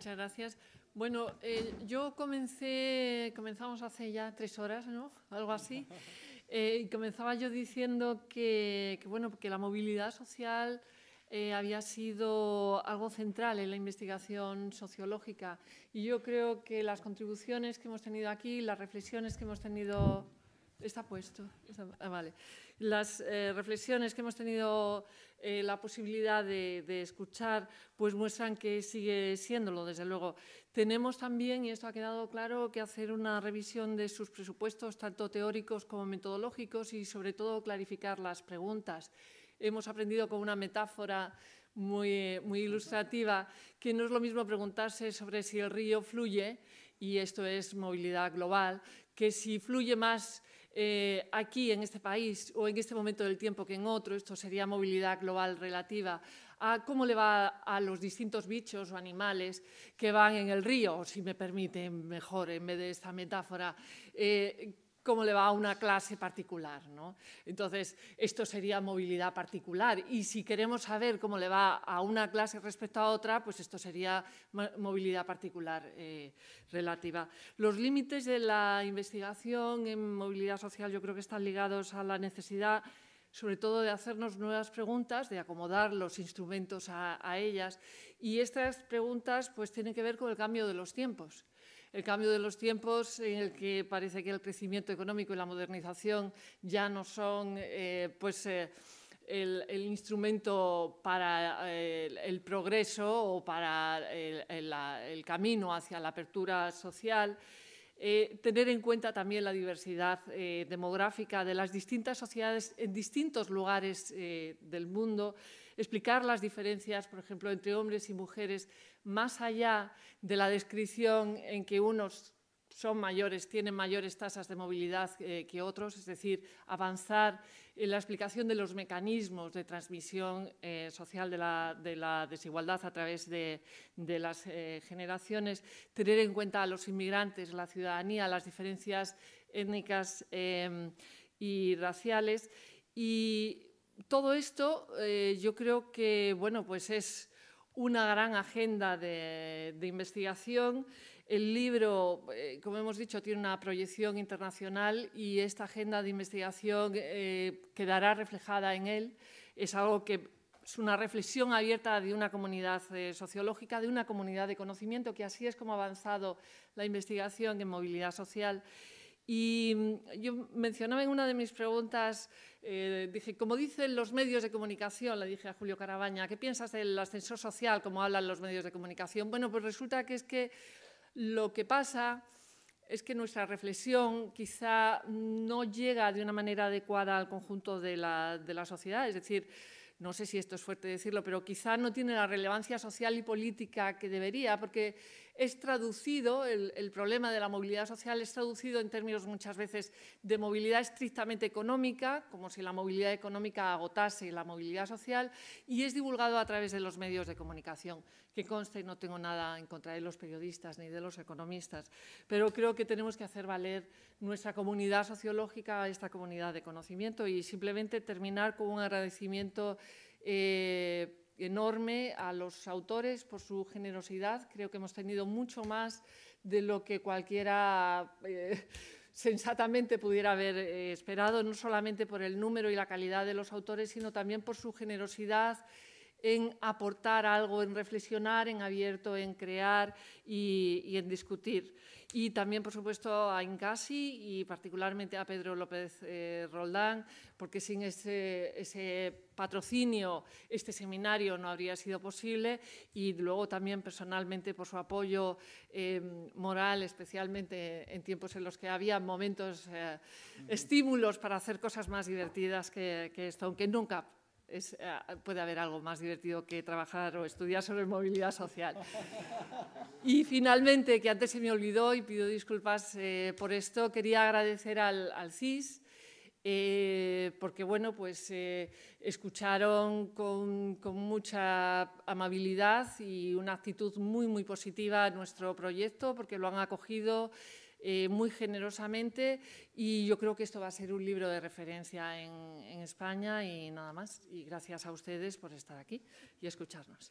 Muchas gracias. Bueno, eh, yo comencé, comenzamos hace ya tres horas, ¿no? Algo así. Eh, y comenzaba yo diciendo que, bueno, que la movilidad social eh, había sido algo central en la investigación sociológica. Y yo creo que las contribuciones que hemos tenido aquí, las reflexiones que hemos tenido Está puesto. Ah, vale. Las eh, reflexiones que hemos tenido eh, la posibilidad de, escuchar, pues muestran que sigue siéndolo, desde luego. Tenemos también, y esto ha quedado claro, que hacer una revisión de sus presupuestos, tanto teóricos como metodológicos, y sobre todo clarificar las preguntas. Hemos aprendido con una metáfora muy, eh, muy ilustrativa que no es lo mismo preguntarse sobre si el río fluye, y esto es movilidad global, que si fluye más eh, aquí en este país o en este momento del tiempo que en otro, esto sería movilidad global relativa, a cómo le va a los distintos bichos o animales que van en el río, si me permiten mejor en vez de esta metáfora, eh, cómo le va a una clase particular. ¿no? Entonces, esto sería movilidad particular. Y si queremos saber cómo le va a una clase respecto a otra, pues esto sería movilidad particular eh, relativa. Los límites de la investigación en movilidad social yo creo que están ligados a la necesidad sobre todo de hacernos nuevas preguntas, de acomodar los instrumentos a, a ellas. Y estas preguntas pues, tienen que ver con el cambio de los tiempos el cambio de los tiempos en el que parece que el crecimiento económico y la modernización ya no son eh, pues, eh, el, instrumento para eh, el, progreso o para el camino hacia la apertura social. Eh, tener en cuenta también la diversidad eh, demográfica de las distintas sociedades en distintos lugares eh, del mundo, explicar las diferencias, por ejemplo, entre hombres y mujeres, más allá de la descripción en que unos son mayores, tienen mayores tasas de movilidad eh, que otros, es decir, avanzar en la explicación de los mecanismos de transmisión eh, social de la, desigualdad a través de, las eh, generaciones, tener en cuenta a los inmigrantes, la ciudadanía, las diferencias étnicas em, y raciales. Y todo esto yo creo que bueno, pues es una gran agenda de, de investigación. El libro, eh, como hemos dicho, tiene una proyección internacional y esta agenda de investigación eh, quedará reflejada en él. Es algo que es una reflexión abierta de una comunidad eh, sociológica, de una comunidad de conocimiento, que así es como ha avanzado la investigación en movilidad social. Y mm, yo mencionaba en una de mis preguntas, dije, como dicen los medios de comunicación, le dije a Julio Carabaña, ¿qué piensas del ascensor social, como hablan los medios de comunicación? Bueno, pues resulta que es que lo que pasa es que nuestra reflexión quizá no llega de una manera adecuada al conjunto de la, sociedad, es decir, no sé si esto es fuerte decirlo, pero quizá no tiene la relevancia social y política que debería, porque es traducido, el, problema de la movilidad social es traducido en términos muchas veces de movilidad estrictamente económica, como si la movilidad económica agotase la movilidad social, y es divulgado a través de los medios de comunicación. Que conste, no tengo nada en contra de los periodistas ni de los economistas, pero creo que tenemos que hacer valer nuestra comunidad sociológica, esta comunidad de conocimiento, y simplemente terminar con un agradecimiento. Eh, enorme a los autores por su generosidad. Creo que hemos tenido mucho más de lo que cualquiera eh, sensatamente pudiera haber eh, esperado, no solamente por el número y la calidad de los autores, sino también por su generosidad en aportar algo, en reflexionar, en abierto, en crear y, en discutir. Y también, por supuesto, a Incasi y particularmente a Pedro López eh, Roldán, porque sin ese, patrocinio este seminario no habría sido posible. Y luego también personalmente por su apoyo eh, moral, especialmente en tiempos en los que había momentos, eh, estímulos para hacer cosas más divertidas que, que esto, aunque nunca eh, puede haber algo más divertido que trabajar o estudiar sobre movilidad social. Y finalmente, que antes se me olvidó y pido disculpas eh, por esto, quería agradecer al, CIS. Eh, porque bueno, pues escucharon con, con, mucha amabilidad y una actitud muy, muy positiva nuestro proyecto, porque lo han acogido, eh, muy generosamente y yo creo que esto va a ser un libro de referencia en, en España y nada más. Y gracias a ustedes por estar aquí y escucharnos.